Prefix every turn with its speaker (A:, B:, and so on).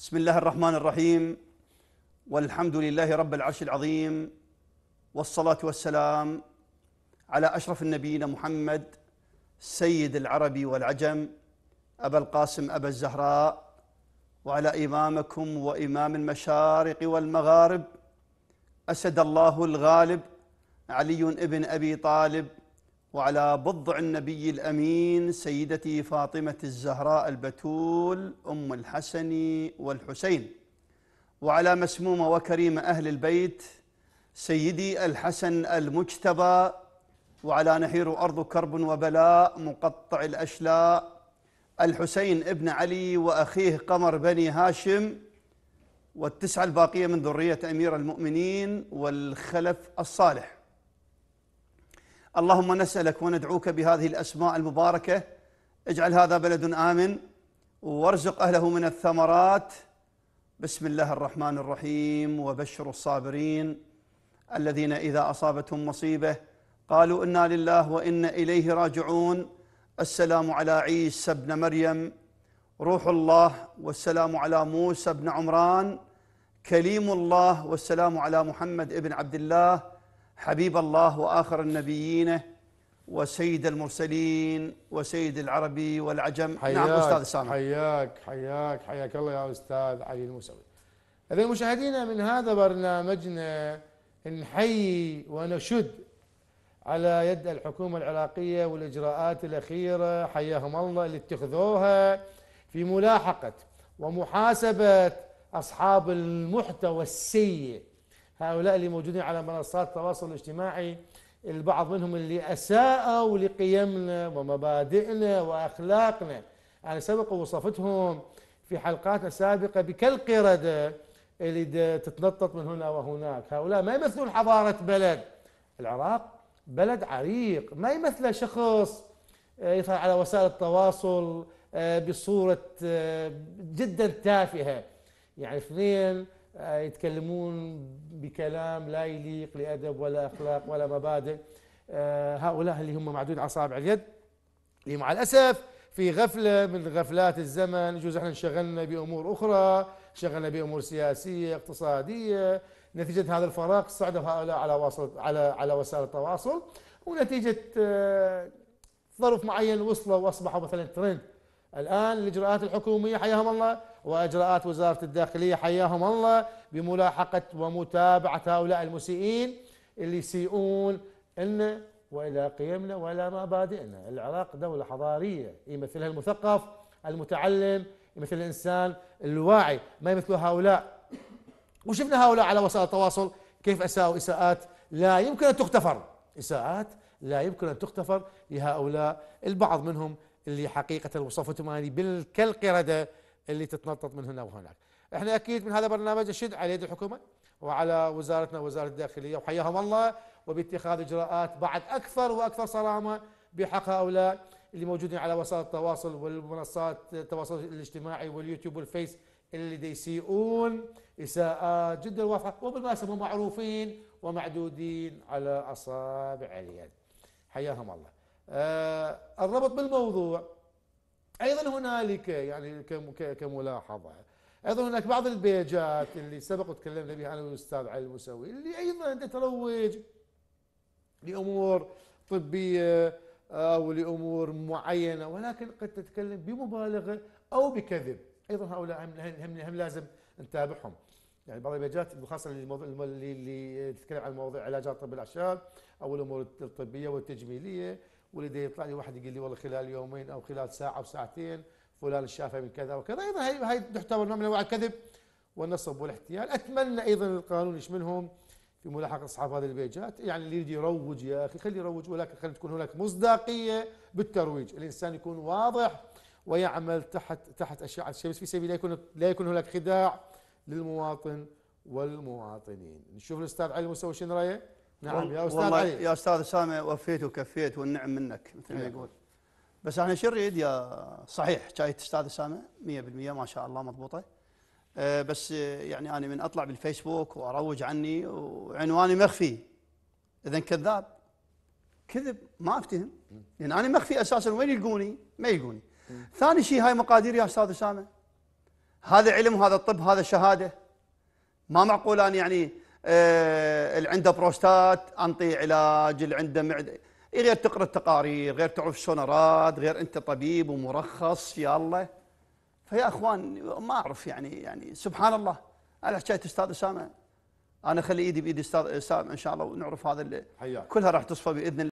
A: بسم الله الرحمن الرحيم والحمد لله رب العرش العظيم والصلاة والسلام على أشرف النبيين محمد سيد العرب والعجم أبا القاسم أبا الزهراء وعلى إمامكم وإمام المشارق والمغارب أسد الله الغالب علي بن أبي طالب وعلى بضع النبي الأمين سيدتي فاطمة الزهراء البتول أم الحسن والحسين وعلى مسمومة وكريم أهل البيت سيدي الحسن المجتبى وعلى نحير أرض كرب وبلاء مقطع الأشلاء الحسين ابن علي وأخيه قمر بني هاشم والتسعة الباقية من ذرية أمير المؤمنين والخلف الصالح اللهم نسألك وندعوك بهذه الأسماء المباركة اجعل هذا بلد آمن وارزق أهله من الثمرات بسم الله الرحمن الرحيم وبشر الصابرين الذين إذا أصابتهم مصيبة قالوا إنا لله وإنا إليه راجعون السلام على عيسى بن مريم روح الله والسلام على موسى بن عمران كليم الله والسلام على محمد ابن عبد الله حبيب الله واخر النبيين وسيد المرسلين وسيد العربي والعجم نعم، حياك نعم استاذ سامي
B: حياك حياك حياك الله يا استاذ علي الموسوي اذا مشاهدينا من هذا برنامجنا نحيي ونشد على يد الحكومه العراقيه والاجراءات الاخيره حياهم الله اللي اتخذوها في ملاحقه ومحاسبه اصحاب المحتوى السيء هؤلاء اللي موجودين على منصات التواصل الاجتماعي البعض منهم اللي أساءوا لقيمنا ومبادئنا وأخلاقنا أنا سبق وصفتهم في حلقاتنا السابقة بكالقردة اللي تتنطط من هنا وهناك هؤلاء ما يمثلون حضارة بلد العراق بلد عريق ما يمثله شخص آه، يظهر على وسائل التواصل آه، بصورة آه، جدا تافهة يعني اثنين آه، يتكلمون بكلام لا يليق لأدب ولا أخلاق ولا مبادئ آه، هؤلاء اللي هم معدود أصابع اليد اللي مع الأسف في غفلة من غفلات الزمن يجوز احنا انشغلنا بأمور أخرى انشغلنا بأمور سياسية اقتصادية نتيجة هذا الفراغ صعدوا هؤلاء على وصل على على وسائل التواصل ونتيجة آه، ظرف معين وصلوا واصبحوا مثلا ترند الان الاجراءات الحكوميه حياهم الله وإجراءات وزارة الداخلية حياهم الله بملاحقة ومتابعة هؤلاء المسيئين اللي يسيئون لنا وإلى قيمنا وإلى مبادئنا العراق دولة حضارية يمثلها المثقف المتعلم يمثل الإنسان الواعي ما يمثله هؤلاء وشفنا هؤلاء على وسائل التواصل كيف أساءوا إساءات لا يمكن أن تغتفر إساءات لا يمكن أن تغتفر لهؤلاء البعض منهم اللي حقيقة وصفتهم يعني بالكالقردة اللي تتنطط من هنا وهناك احنا اكيد من هذا البرنامج نشد على يد الحكومه وعلى وزارتنا وزاره الداخليه وحياهم الله وباتخاذ اجراءات بعد اكثر واكثر صرامه بحق هؤلاء اللي موجودين على وسائل التواصل والمنصات التواصل الاجتماعي واليوتيوب والفيس اللي دي يسيئون اساءات جدا واضحه وبالمناسبه معروفين ومعدودين على اصابع اليد حياهم الله آه الربط بالموضوع ايضا هنالك يعني كملاحظه ايضا هناك بعض البيجات اللي سبق وتكلمنا بها انا والاستاذ علي المسوي اللي ايضا تروج لامور طبيه او آه، لامور معينه ولكن قد تتكلم بمبالغه او بكذب ايضا هؤلاء هم, هم, هم لازم نتابعهم يعني بعض البيجات خاصه اللي تتكلم عن مواضيع علاجات طب الاعشاب او الامور الطبيه والتجميليه ولدي يطلع لي واحد يقول لي والله خلال يومين او خلال ساعه او ساعتين فلان شافه من كذا وكذا ايضا هي هي تعتبر نوع من انواع الكذب والنصب والاحتيال اتمنى ايضا القانون يشملهم في ملاحقه اصحاب هذه البيجات يعني اللي يريد يروج يا اخي خليه يروج ولكن خلي تكون هناك مصداقيه بالترويج الانسان يكون واضح ويعمل تحت تحت اشعه الشمس في سبيل لا يكون لا يكون هناك خداع للمواطن والمواطنين نشوف الاستاذ علي المستوى
A: شنو رايه نعم يا أستاذ علي يا أستاذ سامي وفيت وكفيت والنعم منك مثل ما نعم. يقول بس احنا اريد يا صحيح شاي استاذ اسامه 100% ما شاء الله مضبوطه أه بس آه، يعني انا من اطلع بالفيسبوك واروج عني وعنواني مخفي اذا كذاب كذب ما افتهم يعني انا مخفي اساسا وين يلقوني؟ ما يلقوني. ثاني شيء هاي مقادير يا استاذ اسامه هذا علم وهذا الطب هذا شهاده ما معقول انا يعني اللي آه، عنده بروستات انطي علاج اللي عنده معده غير تقرا التقارير غير تعرف سونارات غير انت طبيب ومرخص يا الله فيا اخوان ما اعرف يعني يعني سبحان الله على حكايه استاذ اسامه انا اخلي ايدي بايد استاذ اسامه ان شاء الله ونعرف هذا اللي كلها راح تصفى باذن الله